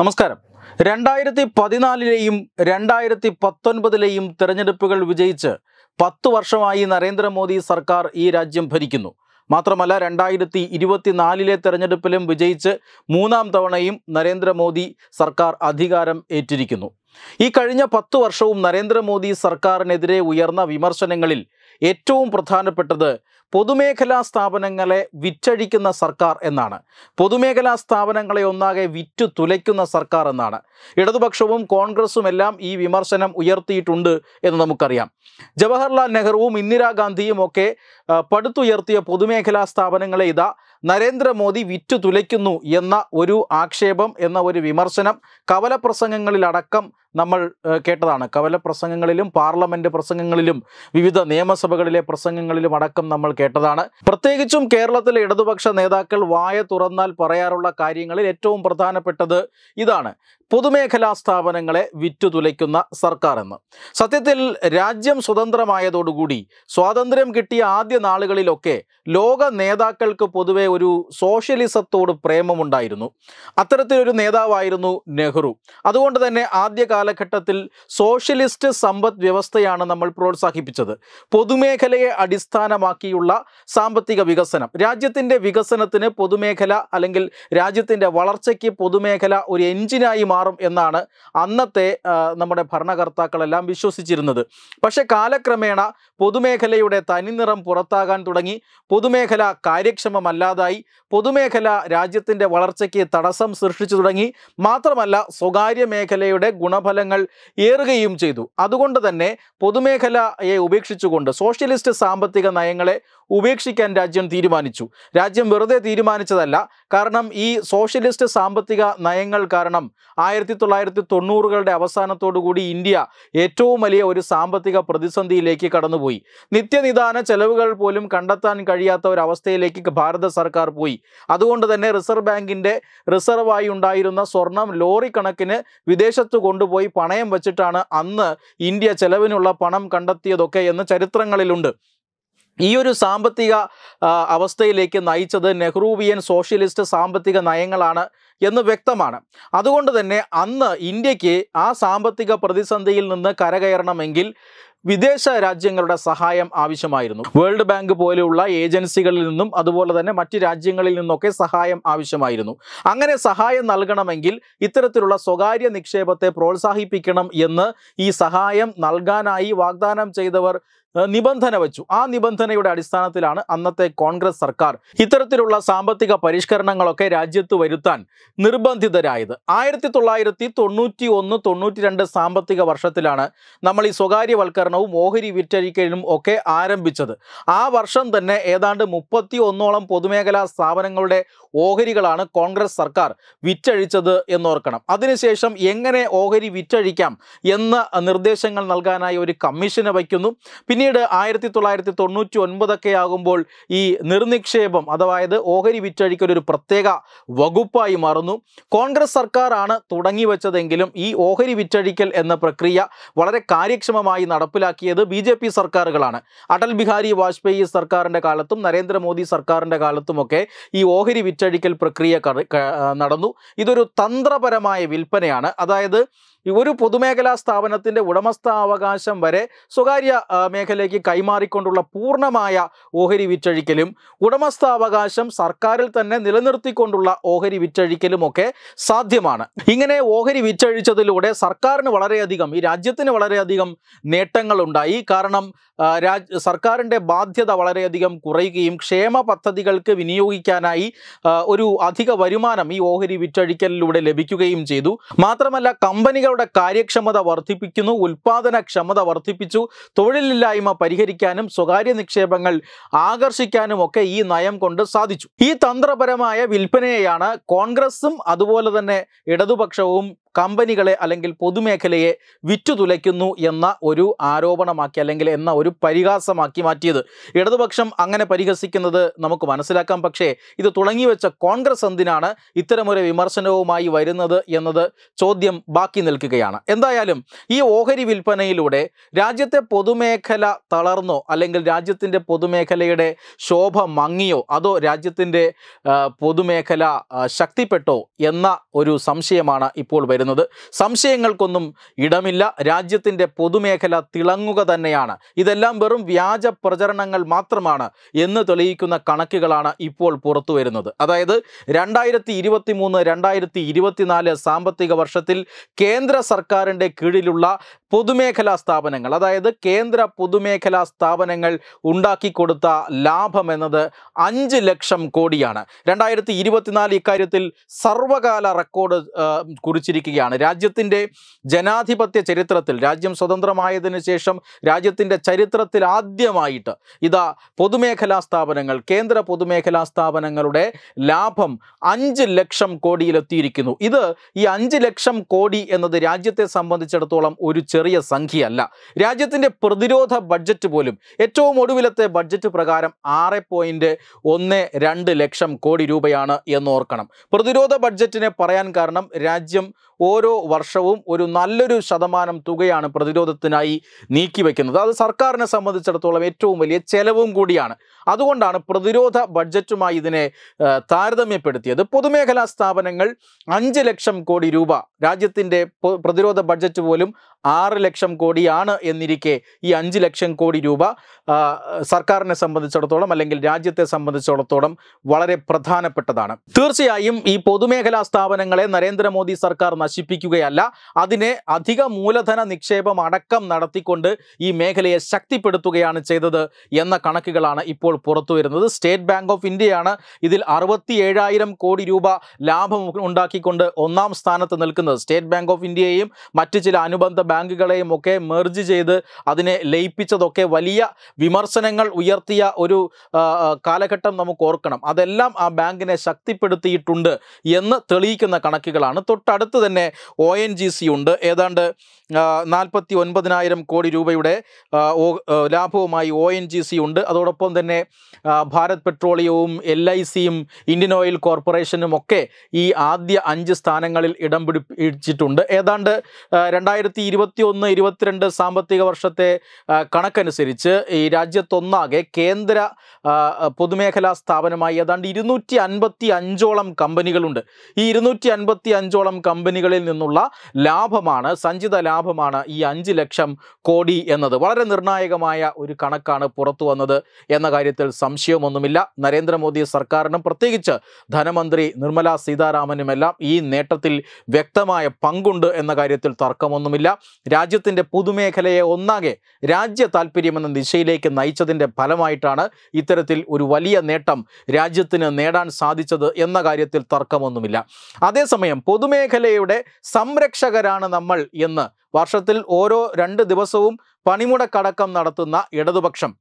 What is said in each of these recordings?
നമസ്കാരം രണ്ടായിരത്തി പതിനാലിലെയും രണ്ടായിരത്തി പത്തൊൻപതിലെയും തെരഞ്ഞെടുപ്പുകൾ വിജയിച്ച് പത്ത് വർഷമായി നരേന്ദ്രമോദി സർക്കാർ ഈ രാജ്യം ഭരിക്കുന്നു മാത്രമല്ല രണ്ടായിരത്തി ഇരുപത്തിനാലിലെ തെരഞ്ഞെടുപ്പിലും വിജയിച്ച് മൂന്നാം തവണയും നരേന്ദ്രമോദി സർക്കാർ അധികാരം ഏറ്റിരിക്കുന്നു ഈ കഴിഞ്ഞ പത്തു വർഷവും നരേന്ദ്രമോദി സർക്കാരിനെതിരെ ഉയർന്ന വിമർശനങ്ങളിൽ ഏറ്റവും പ്രധാനപ്പെട്ടത് പൊതുമേഖലാ സ്ഥാപനങ്ങളെ വിറ്റഴിക്കുന്ന സർക്കാർ എന്നാണ് പൊതുമേഖലാ സ്ഥാപനങ്ങളെ ഒന്നാകെ വിറ്റു തുലയ്ക്കുന്ന സർക്കാർ എന്നാണ് ഇടതുപക്ഷവും കോൺഗ്രസും എല്ലാം ഈ വിമർശനം ഉയർത്തിയിട്ടുണ്ട് എന്ന് നമുക്കറിയാം ജവഹർലാൽ നെഹ്റുവും ഇന്ദിരാഗാന്ധിയും ഒക്കെ പടുത്തുയർത്തിയ പൊതുമേഖലാ സ്ഥാപനങ്ങളെ ഇതാ നരേന്ദ്രമോദി വിറ്റു തുലയ്ക്കുന്നു എന്ന ഒരു ആക്ഷേപം എന്ന ഒരു വിമർശനം പ്രസംഗങ്ങളിലടക്കം നമ്മൾ കേട്ടതാണ് കവല പ്രസംഗങ്ങളിലും പാർലമെൻറ്റ് പ്രസംഗങ്ങളിലും വിവിധ നിയമസഭകളിലെ പ്രസംഗങ്ങളിലും അടക്കം നമ്മൾ കേട്ടതാണ് പ്രത്യേകിച്ചും കേരളത്തിലെ ഇടതുപക്ഷ നേതാക്കൾ വായ തുറന്നാൽ പറയാറുള്ള കാര്യങ്ങളിൽ ഏറ്റവും പ്രധാനപ്പെട്ടത് ഇതാണ് പൊതുമേഖലാ സ്ഥാപനങ്ങളെ വിറ്റുതുലയ്ക്കുന്ന സർക്കാർ എന്ന് സത്യത്തിൽ രാജ്യം സ്വതന്ത്രമായതോടുകൂടി സ്വാതന്ത്ര്യം കിട്ടിയ ആദ്യ നാളുകളിലൊക്കെ ലോക നേതാക്കൾക്ക് പൊതുവെ ഒരു സോഷ്യലിസത്തോട് പ്രേമമുണ്ടായിരുന്നു അത്തരത്തിലൊരു നേതാവായിരുന്നു നെഹ്റു അതുകൊണ്ട് തന്നെ ആദ്യകാല കാലഘട്ടത്തിൽ സോഷ്യലിസ്റ്റ് സമ്പദ് വ്യവസ്ഥയാണ് നമ്മൾ പ്രോത്സാഹിപ്പിച്ചത് പൊതുമേഖലയെ അടിസ്ഥാനമാക്കിയുള്ള സാമ്പത്തിക വികസനം രാജ്യത്തിൻ്റെ വികസനത്തിന് പൊതുമേഖല അല്ലെങ്കിൽ രാജ്യത്തിൻ്റെ വളർച്ചയ്ക്ക് പൊതുമേഖല ഒരു എഞ്ചിനായി മാറും എന്നാണ് അന്നത്തെ നമ്മുടെ ഭരണകർത്താക്കളെല്ലാം വിശ്വസിച്ചിരുന്നത് പക്ഷെ കാലക്രമേണ പൊതുമേഖലയുടെ തനിനിറം പുറത്താകാൻ തുടങ്ങി പൊതുമേഖല കാര്യക്ഷമമല്ലാതായി പൊതുമേഖല രാജ്യത്തിൻ്റെ വളർച്ചയ്ക്ക് തടസ്സം സൃഷ്ടിച്ചു തുടങ്ങി മാത്രമല്ല സ്വകാര്യ മേഖലയുടെ ഗുണഫല ഫലങ്ങൾ ഏറുകയും ചെയ്തു അതുകൊണ്ട് തന്നെ പൊതുമേഖലയെ ഉപേക്ഷിച്ചുകൊണ്ട് സോഷ്യലിസ്റ്റ് സാമ്പത്തിക നയങ്ങളെ ഉപേക്ഷിക്കാൻ രാജ്യം തീരുമാനിച്ചു രാജ്യം വെറുതെ തീരുമാനിച്ചതല്ല കാരണം ഈ സോഷ്യലിസ്റ്റ് സാമ്പത്തിക നയങ്ങൾ കാരണം ആയിരത്തി തൊള്ളായിരത്തി തൊണ്ണൂറുകളുടെ അവസാനത്തോടുകൂടി ഇന്ത്യ ഏറ്റവും വലിയ ഒരു സാമ്പത്തിക പ്രതിസന്ധിയിലേക്ക് കടന്നുപോയി നിത്യനിദാന ചെലവുകൾ പോലും കണ്ടെത്താൻ കഴിയാത്ത ഒരവസ്ഥയിലേക്ക് ഭാരത സർക്കാർ പോയി അതുകൊണ്ട് തന്നെ റിസർവ് ബാങ്കിൻ്റെ റിസർവായി ഉണ്ടായിരുന്ന സ്വർണം ലോറി കണക്കിന് വിദേശത്ത് കൊണ്ടുപോയി പോയി പണയം വെച്ചിട്ടാണ് അന്ന് ഇന്ത്യ ചെലവിനുള്ള പണം കണ്ടെത്തിയതൊക്കെ എന്ന് ചരിത്രങ്ങളിലുണ്ട് ഈ ഒരു സാമ്പത്തിക അവസ്ഥയിലേക്ക് നയിച്ചത് നെഹ്റൂവിയൻ സോഷ്യലിസ്റ്റ് സാമ്പത്തിക നയങ്ങളാണ് എന്ന് വ്യക്തമാണ് അതുകൊണ്ട് തന്നെ അന്ന് ഇന്ത്യക്ക് ആ സാമ്പത്തിക പ്രതിസന്ധിയിൽ നിന്ന് കരകയറണമെങ്കിൽ വിദേശ രാജ്യങ്ങളുടെ സഹായം ആവശ്യമായിരുന്നു വേൾഡ് ബാങ്ക് പോലെയുള്ള ഏജൻസികളിൽ നിന്നും അതുപോലെ തന്നെ മറ്റ് രാജ്യങ്ങളിൽ നിന്നൊക്കെ സഹായം ആവശ്യമായിരുന്നു അങ്ങനെ സഹായം നൽകണമെങ്കിൽ ഇത്തരത്തിലുള്ള സ്വകാര്യ നിക്ഷേപത്തെ പ്രോത്സാഹിപ്പിക്കണം എന്ന് ഈ സഹായം നൽകാനായി വാഗ്ദാനം ചെയ്തവർ നിബന്ധന വെച്ചു ആ നിബന്ധനയുടെ അടിസ്ഥാനത്തിലാണ് അന്നത്തെ കോൺഗ്രസ് സർക്കാർ ഇത്തരത്തിലുള്ള സാമ്പത്തിക പരിഷ്കരണങ്ങളൊക്കെ രാജ്യത്ത് വരുത്താൻ നിർബന്ധിതരായത് ആയിരത്തി തൊള്ളായിരത്തി തൊണ്ണൂറ്റി ഒന്ന് തൊണ്ണൂറ്റി രണ്ട് സാമ്പത്തിക വർഷത്തിലാണ് നമ്മൾ ഈ സ്വകാര്യവൽക്കരണവും ഓഹരി വിറ്റഴിക്കലും ഒക്കെ ആരംഭിച്ചത് ആ വർഷം തന്നെ ഏതാണ്ട് മുപ്പത്തി ഒന്നോളം പൊതുമേഖലാ സ്ഥാപനങ്ങളുടെ ഓഹരികളാണ് കോൺഗ്രസ് സർക്കാർ വിറ്റഴിച്ചത് എന്നോർക്കണം അതിനുശേഷം എങ്ങനെ ഓഹരി വിറ്റഴിക്കാം എന്ന നിർദ്ദേശങ്ങൾ നൽകാനായി ഒരു കമ്മീഷനെ വയ്ക്കുന്നു പിന്നെ പിന്നീട് ആയിരത്തി തൊള്ളായിരത്തി തൊണ്ണൂറ്റി ഒൻപതൊക്കെ ആകുമ്പോൾ ഈ നിർനിക്ഷേപം അതായത് ഓഹരി വിറ്റഴിക്കൽ ഒരു പ്രത്യേക വകുപ്പായി മാറുന്നു കോൺഗ്രസ് സർക്കാരാണ് തുടങ്ങി വെച്ചതെങ്കിലും ഈ ഓഹരി വിറ്റഴിക്കൽ എന്ന പ്രക്രിയ വളരെ കാര്യക്ഷമമായി നടപ്പിലാക്കിയത് B J P സർക്കാരുകളാണ് Atal Bihari Vajpayee സർക്കാരിൻ്റെ കാലത്തും നരേന്ദ്രമോദി സർക്കാരിൻ്റെ കാലത്തുമൊക്കെ ഈ ഓഹരി വിറ്റഴിക്കൽ പ്രക്രിയ നടന്നു ഇതൊരു തന്ത്രപരമായ വിൽപ്പനയാണ് അതായത് ഒരു പൊതുമേഖലാ സ്ഥാപനത്തിൻ്റെ ഉടമസ്ഥാവകാശം വരെ സ്വകാര്യ മേഖലയ്ക്ക് കൈമാറിക്കൊണ്ടുള്ള പൂർണ്ണമായ ഓഹരി വിറ്റഴിക്കലും ഉടമസ്ഥാവകാശം സർക്കാരിൽ തന്നെ നിലനിർത്തിക്കൊണ്ടുള്ള ഓഹരി വിറ്റഴിക്കലും ഒക്കെ സാധ്യമാണ് ഇങ്ങനെ ഓഹരി വിറ്റഴിച്ചതിലൂടെ സർക്കാരിന് വളരെയധികം ഈ രാജ്യത്തിന് വളരെയധികം നേട്ടങ്ങളുണ്ടായി കാരണം രാജ് സർക്കാരിൻ്റെ ബാധ്യത വളരെയധികം കുറയുകയും ക്ഷേമ പദ്ധതികൾക്ക് വിനിയോഗിക്കാനായി ഒരു അധിക വരുമാനം ഈ ഓഹരി വിറ്റഴിക്കലിലൂടെ ലഭിക്കുകയും ചെയ്തു മാത്രമല്ല കമ്പനികൾ സർക്കാരുടെ കാര്യക്ഷമത വർദ്ധിപ്പിക്കുന്നു ഉൽപാദനക്ഷമത വർദ്ധിപ്പിച്ചു തൊഴിലില്ലായ്മ പരിഹരിക്കാനും സ്വകാര്യ നിക്ഷേപങ്ങൾ ആകർഷിക്കാനും ഒക്കെ ഈ നയം കൊണ്ട് സാധിച്ചു ഈ തന്ത്രപരമായ വിൽപ്പനയെയാണ് കോൺഗ്രസും അതുപോലെ തന്നെ ഇടതുപക്ഷവും കമ്പനികളെ അല്ലെങ്കിൽ പൊതുമേഖലയെ വിറ്റുതുലയ്ക്കുന്നു എന്ന ഒരു ആരോപണമാക്കി അല്ലെങ്കിൽ എന്ന ഒരു പരിഹാസമാക്കി മാറ്റിയത് ഇടതുപക്ഷം അങ്ങനെ പരിഹസിക്കുന്നത് നമുക്ക് മനസ്സിലാക്കാം പക്ഷേ ഇത് തുടങ്ങിവെച്ച കോൺഗ്രസ് എന്തിനാണ് ഇത്തരമൊരു വിമർശനവുമായി വരുന്നത് എന്നത് ചോദ്യം ബാക്കി നിൽക്കുകയാണ് എന്തായാലും ഈ ഓഹരി വിൽപ്പനയിലൂടെ രാജ്യത്തെ പൊതുമേഖല തളർന്നോ അല്ലെങ്കിൽ രാജ്യത്തിൻ്റെ പൊതുമേഖലയുടെ ശോഭ മങ്ങിയോ അതോ രാജ്യത്തിൻ്റെ പൊതുമേഖല ശക്തിപ്പെട്ടോ എന്ന ഒരു സംശയമാണ് ഇപ്പോൾ വരുന്നത് വരുന്നത് സംശയങ്ങൾക്കൊന്നും ഇടമില്ല രാജ്യത്തിൻ്റെ പൊതുമേഖല തിളങ്ങുക തന്നെയാണ് ഇതെല്ലാം വെറും വ്യാജ പ്രചരണങ്ങൾ മാത്രമാണ് എന്ന് തെളിയിക്കുന്ന കണക്കുകളാണ് ഇപ്പോൾ പുറത്തു വരുന്നത് അതായത് രണ്ടായിരത്തി ഇരുപത്തി മൂന്ന് രണ്ടായിരത്തി ഇരുപത്തിനാല് സാമ്പത്തിക വർഷത്തിൽ കേന്ദ്ര സർക്കാരിൻ്റെ കീഴിലുള്ള പൊതുമേഖലാ സ്ഥാപനങ്ങൾ അതായത് കേന്ദ്ര പൊതുമേഖലാ സ്ഥാപനങ്ങൾ ഉണ്ടാക്കിക്കൊടുത്ത ലാഭം എന്നത് അഞ്ച് ലക്ഷം കോടിയാണ് രണ്ടായിരത്തി ഇരുപത്തിനാല് ഇക്കാര്യത്തിൽ സർവകാല റെക്കോർഡ് കുറിച്ചിരിക്കുക പറയുകയാണ് രാജ്യത്തിൻ്റെ ജനാധിപത്യ ചരിത്രത്തിൽ രാജ്യം സ്വതന്ത്രമായതിന് ശേഷം രാജ്യത്തിൻ്റെ ചരിത്രത്തിൽ ആദ്യമായിട്ട് ഇതാ പൊതുമേഖലാ സ്ഥാപനങ്ങൾ കേന്ദ്ര പൊതുമേഖലാ സ്ഥാപനങ്ങളുടെ ലാഭം അഞ്ച് ലക്ഷം കോടിയിലെത്തിയിരിക്കുന്നു ഇത് ഈ അഞ്ച് ലക്ഷം കോടി എന്നത് രാജ്യത്തെ സംബന്ധിച്ചിടത്തോളം ഒരു ചെറിയ സംഖ്യയല്ല രാജ്യത്തിൻ്റെ പ്രതിരോധ ബഡ്ജറ്റ് പോലും ഏറ്റവും ഒടുവിലത്തെ ബഡ്ജറ്റ് പ്രകാരം ആറ് പോയിൻറ്റ് ഒന്ന് രണ്ട് ലക്ഷം കോടി രൂപയാണ് എന്നോർക്കണം പ്രതിരോധ ബഡ്ജറ്റിനെ പറയാൻ കാരണം രാജ്യം ഓരോ വർഷവും ഒരു നല്ലൊരു ശതമാനം തുകയാണ് പ്രതിരോധത്തിനായി നീക്കിവെക്കുന്നത് അത് സർക്കാരിനെ സംബന്ധിച്ചിടത്തോളം ഏറ്റവും വലിയ ചെലവും കൂടിയാണ് അതുകൊണ്ടാണ് പ്രതിരോധ ബഡ്ജറ്റുമായി ഇതിനെ താരതമ്യപ്പെടുത്തിയത് പൊതുമേഖലാ സ്ഥാപനങ്ങൾ അഞ്ച് ലക്ഷം കോടി രൂപ രാജ്യത്തിൻ്റെ പ്രതിരോധ ബഡ്ജറ്റ് പോലും ആറ് ലക്ഷം കോടിയാണ് എന്നിരിക്കെ ഈ അഞ്ച് ലക്ഷം കോടി രൂപ സർക്കാരിനെ സംബന്ധിച്ചിടത്തോളം അല്ലെങ്കിൽ രാജ്യത്തെ സംബന്ധിച്ചിടത്തോളം വളരെ പ്രധാനപ്പെട്ടതാണ് തീർച്ചയായും ഈ പൊതുമേഖലാ സ്ഥാപനങ്ങളെ നരേന്ദ്രമോദി സർക്കാർ നശിപ്പിക്കുകയല്ല അതിനെ അധിക മൂലധന നിക്ഷേപം അടക്കം നടത്തിക്കൊണ്ട് ഈ മേഖലയെ ശക്തിപ്പെടുത്തുകയാണ് ചെയ്തത് എന്ന കണക്കുകളാണ് ഇപ്പോൾ പുറത്തു വരുന്നത് സ്റ്റേറ്റ് ബാങ്ക് ഓഫ് ഇന്ത്യയാണ് ഇതിൽ അറുപത്തി കോടി രൂപ ലാഭം ഉണ്ടാക്കിക്കൊണ്ട് ഒന്നാം സ്ഥാനത്ത് നിൽക്കുന്നത് സ്റ്റേറ്റ് ബാങ്ക് ഓഫ് ഇന്ത്യയെയും മറ്റ് ചില അനുബന്ധ ബാങ്കുകളെയും ഒക്കെ മെർജ് ചെയ്ത് അതിനെ ലയിപ്പിച്ചതൊക്കെ വലിയ വിമർശനങ്ങൾ ഉയർത്തിയ ഒരു കാലഘട്ടം നമുക്ക് ഓർക്കണം അതെല്ലാം ആ ബാങ്കിനെ ശക്തിപ്പെടുത്തിയിട്ടുണ്ട് എന്ന് തെളിയിക്കുന്ന കണക്കുകളാണ് തൊട്ടടുത്ത് തന്നെ തന്നെ ഒ എൻ ജി സി ഉണ്ട് ഏതാണ്ട് നാൽപ്പത്തി ഒൻപതിനായിരം കോടി രൂപയുടെ ലാഭവുമായി ഒ എൻ ജി സി ഉണ്ട് അതോടൊപ്പം തന്നെ ഭാരത് പെട്രോളിയവും എൽ ഐ സിയും ഇന്ത്യൻ ഓയിൽ കോർപ്പറേഷനും ഒക്കെ ഈ ആദ്യ അഞ്ച് സ്ഥാനങ്ങളിൽ ഇടം പിടിപ്പിച്ചിട്ടുണ്ട് ഏതാണ്ട് രണ്ടായിരത്തി ഇരുപത്തി ഒന്ന് ഇരുപത്തിരണ്ട് സാമ്പത്തിക വർഷത്തെ കണക്കനുസരിച്ച് ഈ രാജ്യത്തൊന്നാകെ കേന്ദ്ര പൊതുമേഖലാ സ്ഥാപനമായി ഏതാണ്ട് ഇരുന്നൂറ്റി അൻപത്തി അഞ്ചോളം കമ്പനികളുണ്ട് ഈ ഇരുന്നൂറ്റി അൻപത്തി അഞ്ചോളം കമ്പനികൾ കമ്പനികളിൽ നിന്നുള്ള ലാഭമാണ് സഞ്ചിത ലാഭമാണ് ഈ അഞ്ച് ലക്ഷം കോടി എന്നത് വളരെ നിർണായകമായ ഒരു കണക്കാണ് പുറത്തു വന്നത് എന്ന കാര്യത്തിൽ സംശയമൊന്നുമില്ല നരേന്ദ്രമോദി സർക്കാരിനും പ്രത്യേകിച്ച് ധനമന്ത്രി നിർമ്മല സീതാരാമനുമെല്ലാം ഈ നേട്ടത്തിൽ വ്യക്തമായ പങ്കുണ്ട് എന്ന കാര്യത്തിൽ തർക്കമൊന്നുമില്ല രാജ്യത്തിൻ്റെ പൊതുമേഖലയെ ഒന്നാകെ രാജ്യ താല്പര്യമെന്ന ദിശയിലേക്ക് നയിച്ചതിൻ്റെ ഫലമായിട്ടാണ് ഇത്തരത്തിൽ ഒരു വലിയ നേട്ടം രാജ്യത്തിന് നേടാൻ സാധിച്ചത് എന്ന കാര്യത്തിൽ തർക്കമൊന്നുമില്ല അതേസമയം പൊതുമേഖലയുടെ ജനങ്ങളുടെ സംരക്ഷകരാണ് നമ്മൾ എന്ന് വർഷത്തിൽ ഓരോ രണ്ട് ദിവസവും പണിമുടക്കടക്കം നടത്തുന്ന ഇടതുപക്ഷം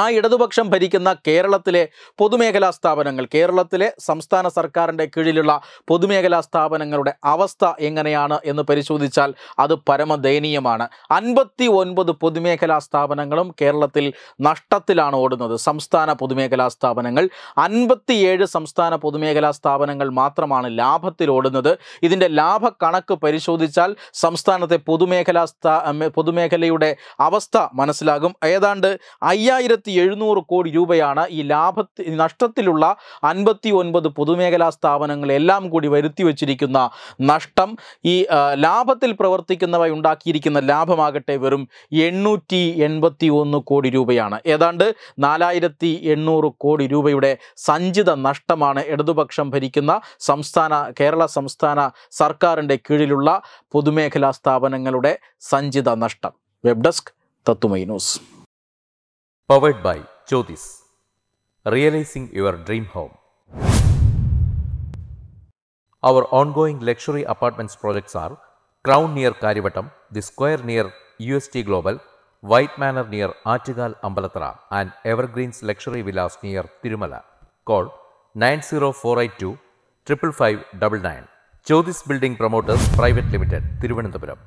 ആ ഇടതുപക്ഷം ഭരിക്കുന്ന കേരളത്തിലെ പൊതുമേഖലാ സ്ഥാപനങ്ങൾ കേരളത്തിലെ സംസ്ഥാന സർക്കാരിൻ്റെ കീഴിലുള്ള പൊതുമേഖലാ സ്ഥാപനങ്ങളുടെ അവസ്ഥ എങ്ങനെയാണ് എന്ന് പരിശോധിച്ചാൽ അത് പരമദയനീയമാണ് അൻപത്തി ഒൻപത് പൊതുമേഖലാ സ്ഥാപനങ്ങളും കേരളത്തിൽ നഷ്ടത്തിലാണ് ഓടുന്നത് സംസ്ഥാന പൊതുമേഖലാ സ്ഥാപനങ്ങൾ അൻപത്തിയേഴ് സംസ്ഥാന പൊതുമേഖലാ സ്ഥാപനങ്ങൾ മാത്രമാണ് ലാഭത്തിൽ ഓടുന്നത് ഇതിൻ്റെ ലാഭക്കണക്ക് പരിശോധിച്ചാൽ സംസ്ഥാനത്തെ പൊതുമേഖലാ സ്ഥാ പൊതുമേഖലയുടെ അവസ്ഥ മനസ്സിലാകും ഏതാണ്ട് അയ്യായിരം ആയിരത്തി എഴുന്നൂറ് കോടി രൂപയാണ് ഈ ലാഭത്തി നഷ്ടത്തിലുള്ള അൻപത്തി ഒൻപത് പൊതുമേഖലാ സ്ഥാപനങ്ങളെല്ലാം കൂടി വരുത്തി വച്ചിരിക്കുന്ന നഷ്ടം ഈ ലാഭത്തിൽ പ്രവർത്തിക്കുന്നവ ഉണ്ടാക്കിയിരിക്കുന്ന ലാഭമാകട്ടെ വെറും എണ്ണൂറ്റി എൺപത്തി ഒന്ന് കോടി രൂപയാണ് ഏതാണ്ട് നാലായിരത്തി എണ്ണൂറ് കോടി രൂപയുടെ സഞ്ചിത നഷ്ടമാണ് ഇടതുപക്ഷം ഭരിക്കുന്ന സംസ്ഥാന കേരള സംസ്ഥാന സർക്കാരിൻ്റെ കീഴിലുള്ള പൊതുമേഖലാ സ്ഥാപനങ്ങളുടെ സഞ്ചിത നഷ്ടം web desk Tathwamayi news powered by Jyotis, realizing your dream home. Our ongoing luxury apartments projects are Crown near Karivatam, The Square near UST Global, White Manor near Achigal Ambalatra and Evergreens Luxury Villas near Tirumala. Call 90482 55599. Jyotis Building Promoters Private Limited, Thiruvananthapuram.